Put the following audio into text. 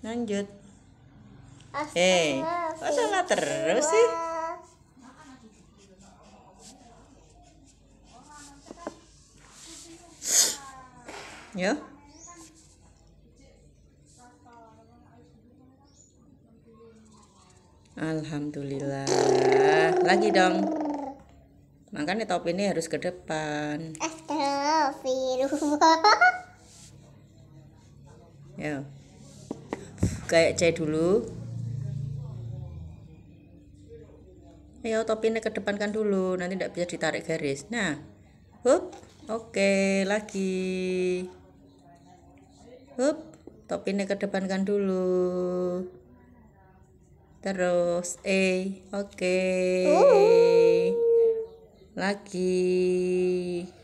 lanjut eh kok salah terus sih ya Alhamdulillah lagi dong makanya topi ini harus ke depan Astagfirullah ya kayak C dulu ayo topinya kedepankan dulu nanti tidak bisa ditarik garis nah hup oke okay, lagi hup topinya kedepankan dulu terus E oke okay. Oh. lagi